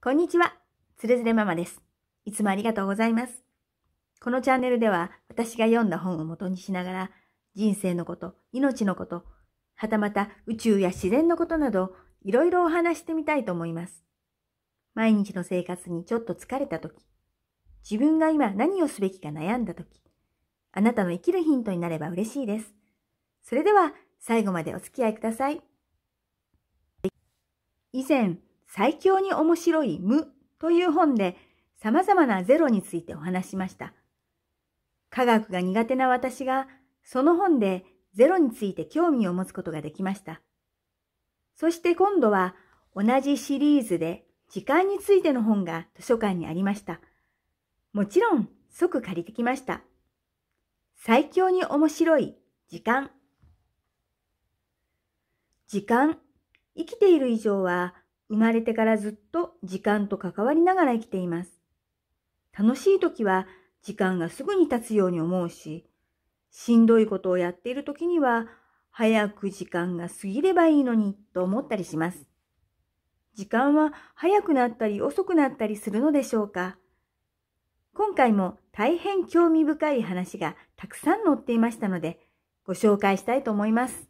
こんにちは。つれづれママです。いつもありがとうございます。このチャンネルでは私が読んだ本を元にしながら人生のこと、命のこと、はたまた宇宙や自然のことなどいろいろお話してみたいと思います。毎日の生活にちょっと疲れたとき、自分が今何をすべきか悩んだとき、あなたの生きるヒントになれば嬉しいです。それでは最後までお付き合いください。以前、最強に面白い無という本で様々なゼロについてお話しました。科学が苦手な私がその本でゼロについて興味を持つことができました。そして今度は同じシリーズで時間についての本が図書館にありました。もちろん即借りてきました。最強に面白い時間。時間。生きている以上は生まれてからずっと時間と関わりながら生きています。楽しい時は時間がすぐに経つように思うし、しんどいことをやっている時には、早く時間が過ぎればいいのにと思ったりします。時間は早くなったり遅くなったりするのでしょうか今回も大変興味深い話がたくさん載っていましたので、ご紹介したいと思います。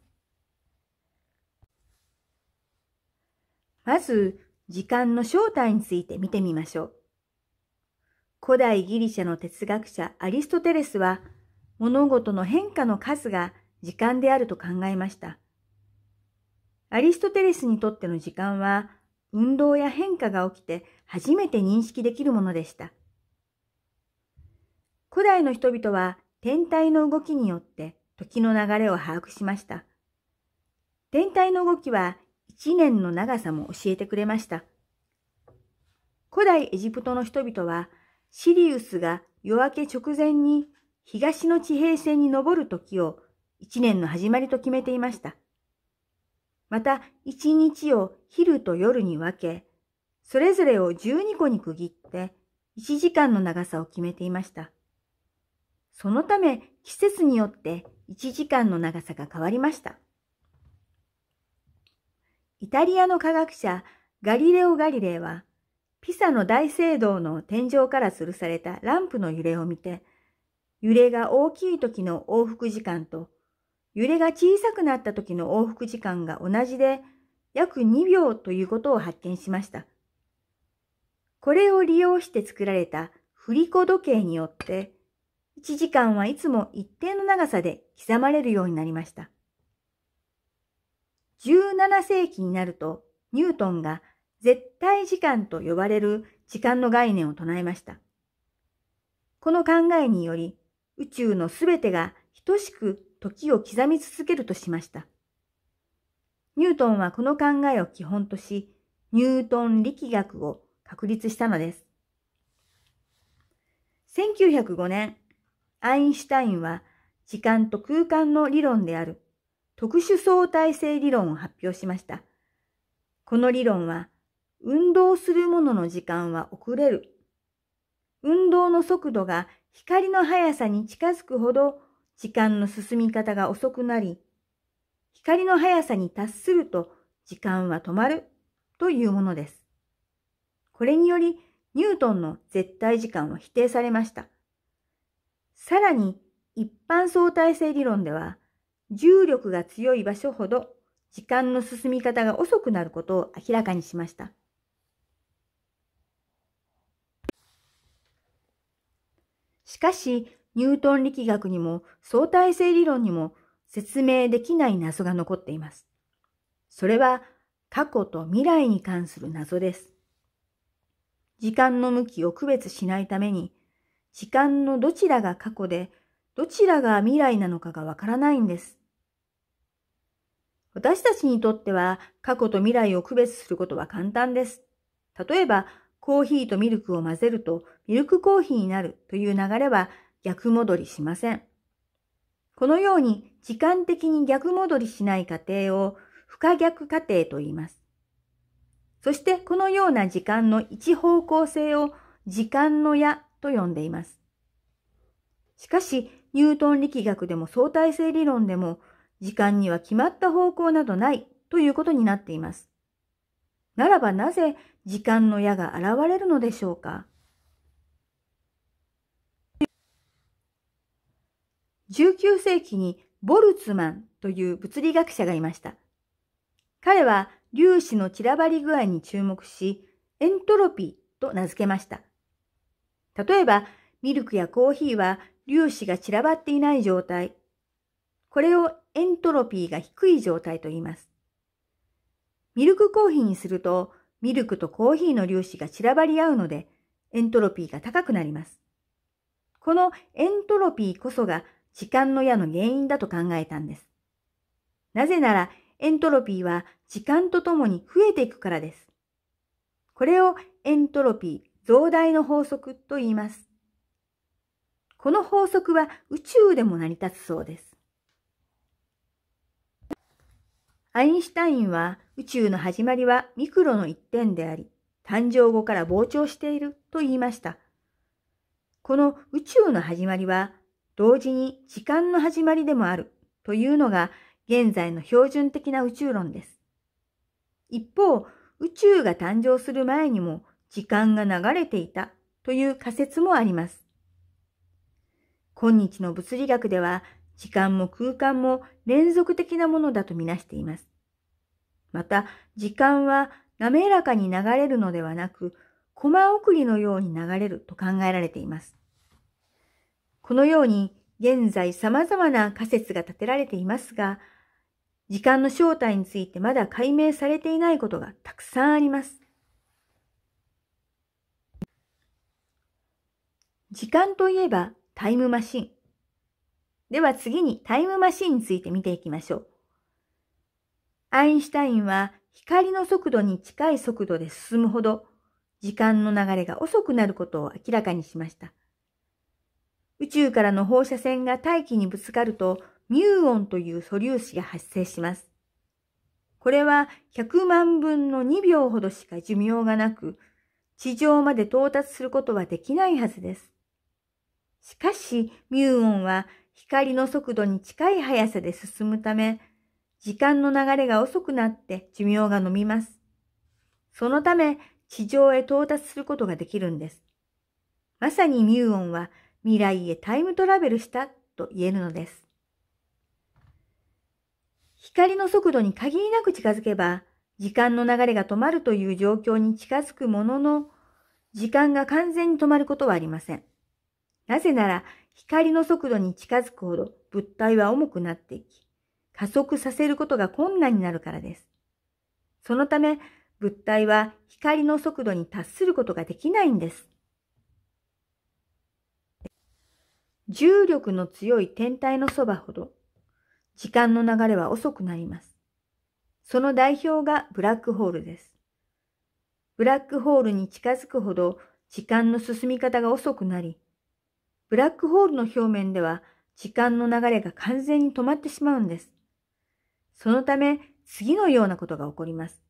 まず、時間の正体について見てみましょう。古代ギリシャの哲学者アリストテレスは、物事の変化の数が時間であると考えました。アリストテレスにとっての時間は、運動や変化が起きて初めて認識できるものでした。古代の人々は天体の動きによって時の流れを把握しました。天体の動きは一年の長さも教えてくれました。古代エジプトの人々は、シリウスが夜明け直前に東の地平線に登る時を一年の始まりと決めていました。また、一日を昼と夜に分け、それぞれを12個に区切って、1時間の長さを決めていました。そのため、季節によって1時間の長さが変わりました。イタリアの科学者ガリレオ・ガリレイは、ピサの大聖堂の天井から吊るされたランプの揺れを見て、揺れが大きい時の往復時間と、揺れが小さくなった時の往復時間が同じで、約2秒ということを発見しました。これを利用して作られた振り子時計によって、1時間はいつも一定の長さで刻まれるようになりました。17世紀になると、ニュートンが絶対時間と呼ばれる時間の概念を唱えました。この考えにより、宇宙のすべてが等しく時を刻み続けるとしました。ニュートンはこの考えを基本とし、ニュートン力学を確立したのです。1905年、アインシュタインは時間と空間の理論である特殊相対性理論を発表しました。この理論は、運動するものの時間は遅れる。運動の速度が光の速さに近づくほど時間の進み方が遅くなり、光の速さに達すると時間は止まるというものです。これにより、ニュートンの絶対時間は否定されました。さらに、一般相対性理論では、重力が強い場所ほど時間の進み方が遅くなることを明らかにしました。しかし、ニュートン力学にも相対性理論にも説明できない謎が残っています。それは過去と未来に関する謎です。時間の向きを区別しないために、時間のどちらが過去で、どちらが未来なのかがわからないんです。私たちにとっては過去と未来を区別することは簡単です。例えば、コーヒーとミルクを混ぜるとミルクコーヒーになるという流れは逆戻りしません。このように時間的に逆戻りしない過程を不可逆過程と言います。そしてこのような時間の一方向性を時間の矢と呼んでいます。しかし、ニュートン力学でも相対性理論でも時間には決まった方向などないということになっています。ならばなぜ時間の矢が現れるのでしょうか19世紀にボルツマンという物理学者がいました。彼は粒子の散らばり具合に注目し、エントロピーと名付けました。例えば、ミルクやコーヒーは粒子が散らばっていない状態。これをエントロピーが低い状態と言います。ミルクコーヒーにすると、ミルクとコーヒーの粒子が散らばり合うので、エントロピーが高くなります。このエントロピーこそが時間の矢の原因だと考えたんです。なぜなら、エントロピーは時間とともに増えていくからです。これをエントロピー増大の法則と言います。この法則は宇宙でも成り立つそうです。アインシュタインは宇宙の始まりはミクロの一点であり、誕生後から膨張していると言いました。この宇宙の始まりは同時に時間の始まりでもあるというのが現在の標準的な宇宙論です。一方、宇宙が誕生する前にも時間が流れていたという仮説もあります。今日の物理学では時間も空間も連続的なものだとみなしています。また、時間は滑らかに流れるのではなく、コマ送りのように流れると考えられています。このように、現在様々な仮説が立てられていますが、時間の正体についてまだ解明されていないことがたくさんあります。時間といえばタイムマシン。では次にタイムマシンについて見ていきましょう。アインシュタインは光の速度に近い速度で進むほど時間の流れが遅くなることを明らかにしました。宇宙からの放射線が大気にぶつかるとミューオンという素粒子が発生します。これは100万分の2秒ほどしか寿命がなく、地上まで到達することはできないはずです。しかし、ミューオンは光の速度に近い速さで進むため、時間の流れが遅くなって寿命が延びます。そのため、地上へ到達することができるんです。まさにミューオンは未来へタイムトラベルしたと言えるのです。光の速度に限りなく近づけば、時間の流れが止まるという状況に近づくものの、時間が完全に止まることはありません。なぜなら、光の速度に近づくほど物体は重くなっていき、加速させることが困難になるからです。そのため、物体は光の速度に達することができないんです。重力の強い天体のそばほど、時間の流れは遅くなります。その代表がブラックホールです。ブラックホールに近づくほど時間の進み方が遅くなり、ブラックホールの表面では時間の流れが完全に止まってしまうんです。そのため次のようなことが起こります。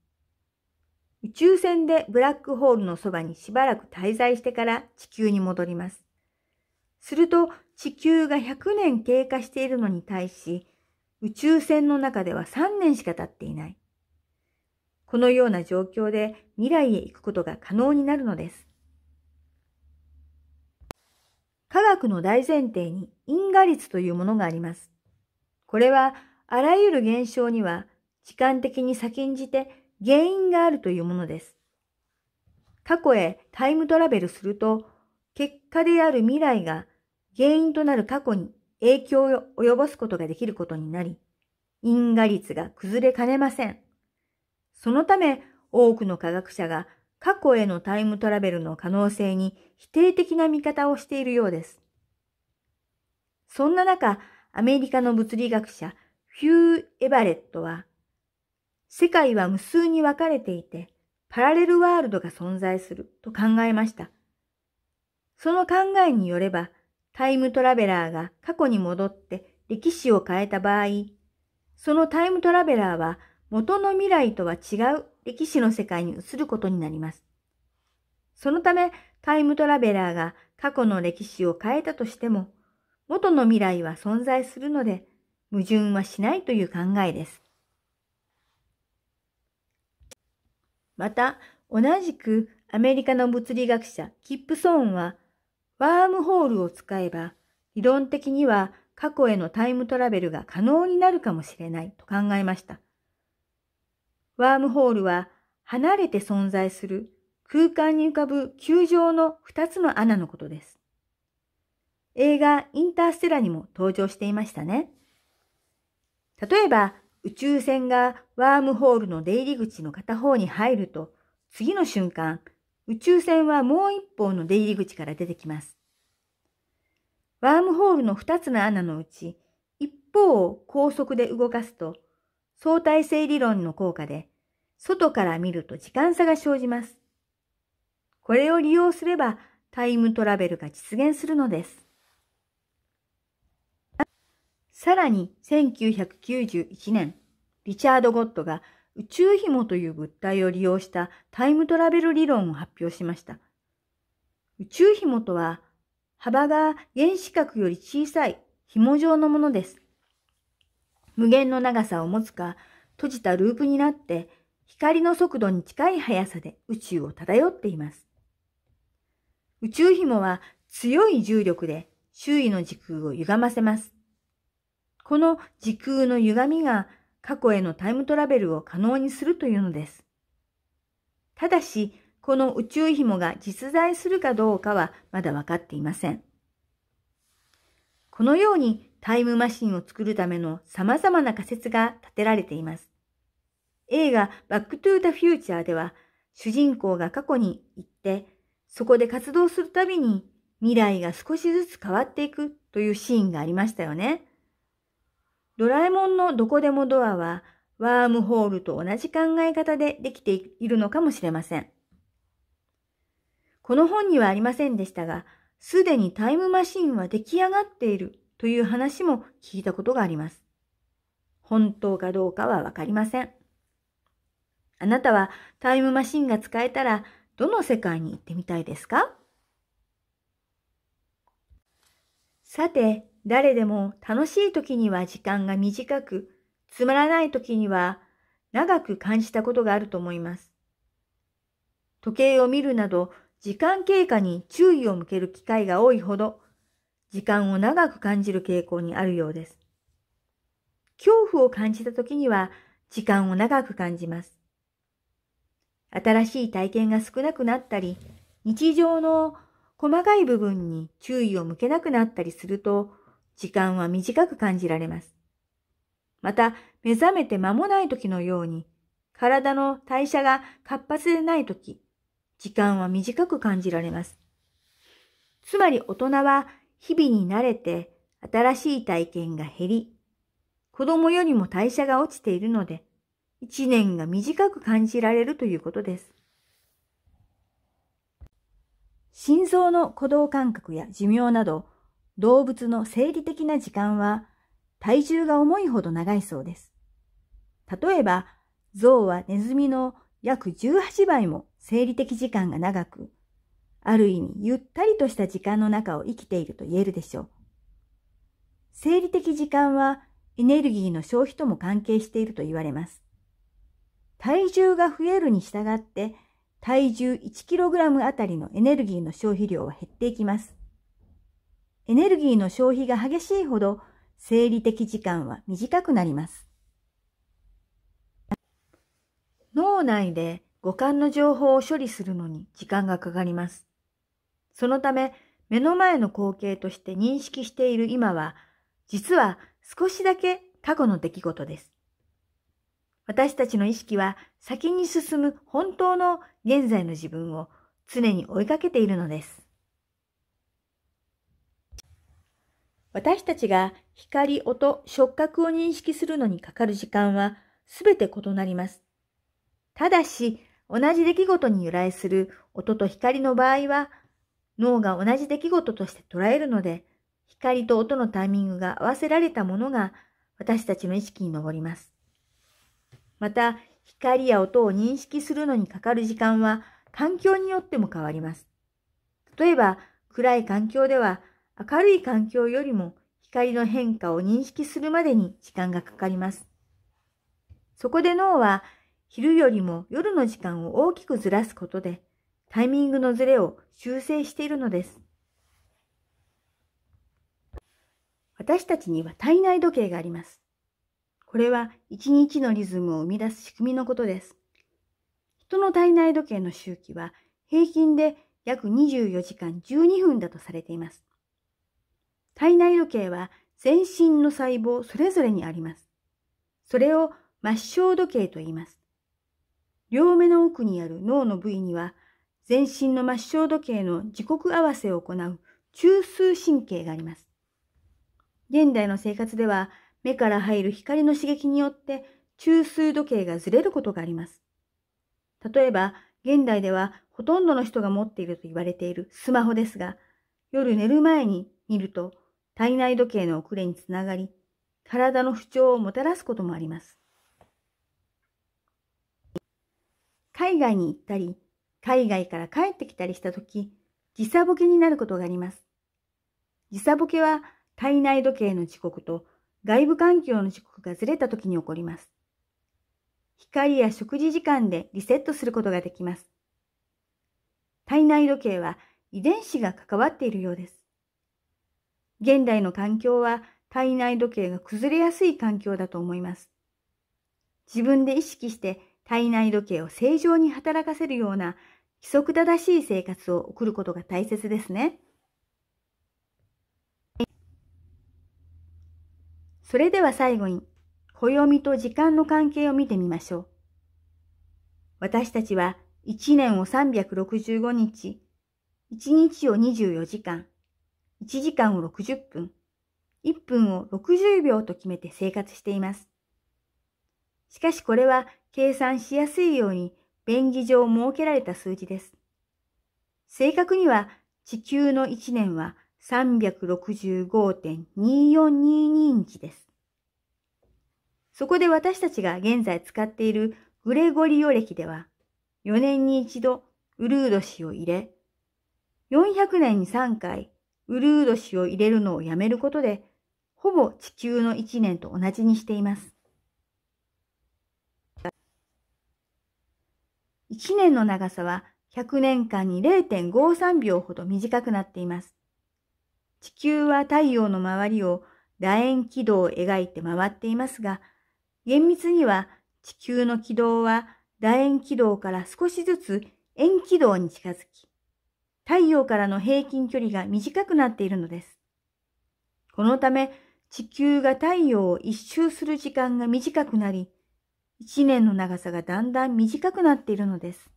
宇宙船でブラックホールのそばにしばらく滞在してから地球に戻ります。すると地球が100年経過しているのに対し、宇宙船の中では3年しか経っていない。このような状況で未来へ行くことが可能になるのです。学の大前提に因果律というものがあります。これはあらゆる現象には時間的に先んじて原因があるというものです。過去へタイムトラベルすると結果である未来が原因となる過去に影響を及ぼすことができることになり、因果率が崩れかねません。そのため多くの科学者が過去へのタイムトラベルの可能性に否定的な見方をしているようです。そんな中、アメリカの物理学者ヒュー・エバレットは、世界は無数に分かれていて、パラレルワールドが存在すると考えました。その考えによれば、タイムトラベラーが過去に戻って歴史を変えた場合、そのタイムトラベラーは元の未来とは違う歴史の世界に移ることになります。そのため、タイムトラベラーが過去の歴史を変えたとしても、元の未来は存在するので、矛盾はしないという考えです。また、同じくアメリカの物理学者キップソーンは、ワームホールを使えば、理論的には過去へのタイムトラベルが可能になるかもしれないと考えました。ワームホールは離れて存在する空間に浮かぶ球状の2つの穴のことです。映画インターステラにも登場していましたね。例えば宇宙船がワームホールの出入り口の片方に入ると次の瞬間宇宙船はもう一方の出入り口から出てきます。ワームホールの2つの穴のうち一方を高速で動かすと相対性理論の効果で、外から見ると時間差が生じます。これを利用すればタイムトラベルが実現するのです。さらに1991年、リチャード・ゴッドが宇宙紐という物体を利用したタイムトラベル理論を発表しました。宇宙紐とは幅が原子核より小さい紐状のものです。無限の長さを持つか、閉じたループになって、光の速度に近い速さで宇宙を漂っています。宇宙紐は強い重力で周囲の時空を歪ませます。この時空の歪みが過去へのタイムトラベルを可能にするというのです。ただし、この宇宙紐が実在するかどうかはまだ分かっていません。このようにタイムマシンを作るための様々な仮説が立てられています。映画バックトゥーザフューチャーでは主人公が過去に行ってそこで活動するたびに未来が少しずつ変わっていくというシーンがありましたよね。ドラえもんのどこでもドアはワームホールと同じ考え方でできているのかもしれません。この本にはありませんでしたが、すでにタイムマシンは出来上がっているという話も聞いたことがあります。本当かどうかはわかりません。あなたはタイムマシンが使えたらどの世界に行ってみたいですかさて、誰でも楽しい時には時間が短く、つまらない時には長く感じたことがあると思います。時計を見るなど時間経過に注意を向ける機会が多いほど時間を長く感じる傾向にあるようです。恐怖を感じた時には時間を長く感じます。新しい体験が少なくなったり、日常の細かい部分に注意を向けなくなったりすると、時間は短く感じられます。また、目覚めて間もない時のように、体の代謝が活発でない時、時間は短く感じられます。つまり大人は日々に慣れて新しい体験が減り、子供よりも代謝が落ちているので、一年が短く感じられるということです。心臓の鼓動感覚や寿命など、動物の生理的な時間は体重が重いほど長いそうです。例えば、象はネズミの約18倍も生理的時間が長く、ある意味ゆったりとした時間の中を生きていると言えるでしょう。生理的時間はエネルギーの消費とも関係していると言われます。体重が増えるに従って体重 1kg あたりのエネルギーの消費量は減っていきます。エネルギーの消費が激しいほど生理的時間は短くなります。脳内で五感の情報を処理するのに時間がかかります。そのため、目の前の光景として認識している今は、実は少しだけ過去の出来事です。私たちの意識は先に進む本当の現在の自分を常に追いかけているのです。私たちが光、音、触覚を認識するのにかかる時間は全て異なります。ただし、同じ出来事に由来する音と光の場合は、脳が同じ出来事として捉えるので、光と音のタイミングが合わせられたものが私たちの意識に上ります。また、光や音を認識するのにかかる時間は環境によっても変わります。例えば、暗い環境では明るい環境よりも光の変化を認識するまでに時間がかかります。そこで脳は昼よりも夜の時間を大きくずらすことでタイミングのズレを修正しているのです。私たちには体内時計があります。これは一日のリズムを生み出す仕組みのことです。人の体内時計の周期は平均で約24時間12分だとされています。体内時計は全身の細胞それぞれにあります。それを末梢時計と言います。両目の奥にある脳の部位には全身の末梢時計の時刻合わせを行う中枢神経があります。現代の生活では目から入る光の刺激によって中枢時計がずれることがあります。例えば、現代ではほとんどの人が持っていると言われているスマホですが、夜寝る前に見ると体内時計の遅れにつながり、体の不調をもたらすこともあります。海外に行ったり、海外から帰ってきたりした時、時差ボケになることがあります。時差ボケは体内時計の時刻と外部環境の時刻がずれた時に起こります。光や食事時間でリセットすることができます。体内時計は遺伝子が関わっているようです。現代の環境は体内時計が崩れやすい環境だと思います。自分で意識して体内時計を正常に働かせるような規則正しい生活を送ることが大切ですね。それでは最後に、暦と時間の関係を見てみましょう。私たちは1年を365日、1日を24時間、1時間を60分、1分を60秒と決めて生活しています。しかしこれは計算しやすいように便宜上設けられた数字です。正確には地球の1年は365.2422日です。そこで私たちが現在使っているグレゴリオ歴では、4年に一度ウルード氏を入れ、400年に3回ウルード氏を入れるのをやめることで、ほぼ地球の1年と同じにしています。1年の長さは100年間に0.53秒ほど短くなっています。地球は太陽の周りを楕円軌道を描いて回っていますが、厳密には地球の軌道は楕円軌道から少しずつ円軌道に近づき、太陽からの平均距離が短くなっているのです。このため、地球が太陽を一周する時間が短くなり、一年の長さがだんだん短くなっているのです。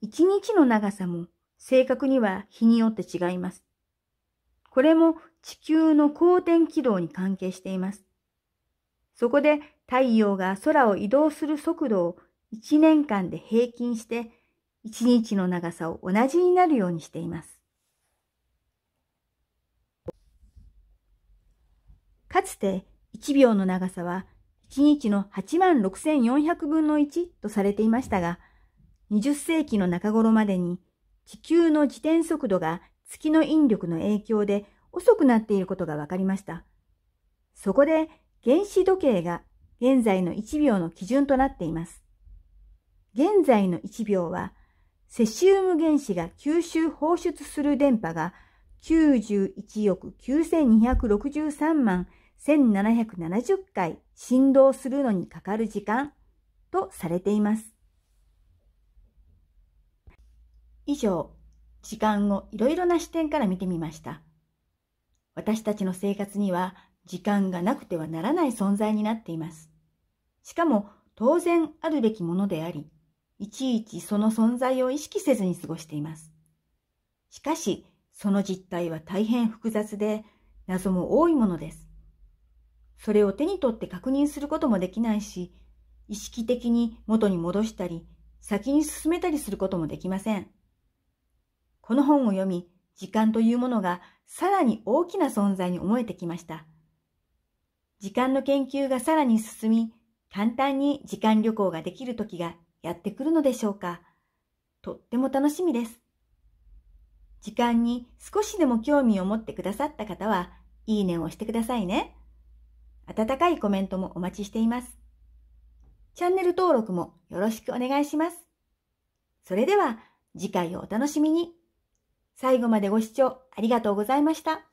一日の長さも正確には日によって違います。これも地球の公転軌道に関係しています。そこで太陽が空を移動する速度を一年間で平均して一日の長さを同じになるようにしています。かつて1秒の長さは1日の8万6400分の1とされていましたが、20世紀の中頃までに地球の自転速度が月の引力の影響で遅くなっていることが分かりました。そこで原子時計が現在の1秒の基準となっています。現在の1秒はセシウム原子が吸収放出する電波が91億9263万1770回振動するのにかかる時間とされています。以上、時間をいろいろな視点から見てみました。私たちの生活には時間がなくてはならない存在になっています。しかも当然あるべきものであり、いちいちその存在を意識せずに過ごしています。しかし、その実態は大変複雑で、謎も多いものです。それを手に取って確認することもできないし、意識的に元に戻したり、先に進めたりすることもできません。この本を読み、時間というものがさらに大きな存在に思えてきました。時間の研究がさらに進み、簡単に時間旅行ができる時がやってくるのでしょうか。とっても楽しみです。時間に少しでも興味を持ってくださった方は、いいねを押してくださいね。温かいコメントもお待ちしています。チャンネル登録もよろしくお願いします。それでは次回をお楽しみに。最後までご視聴ありがとうございました。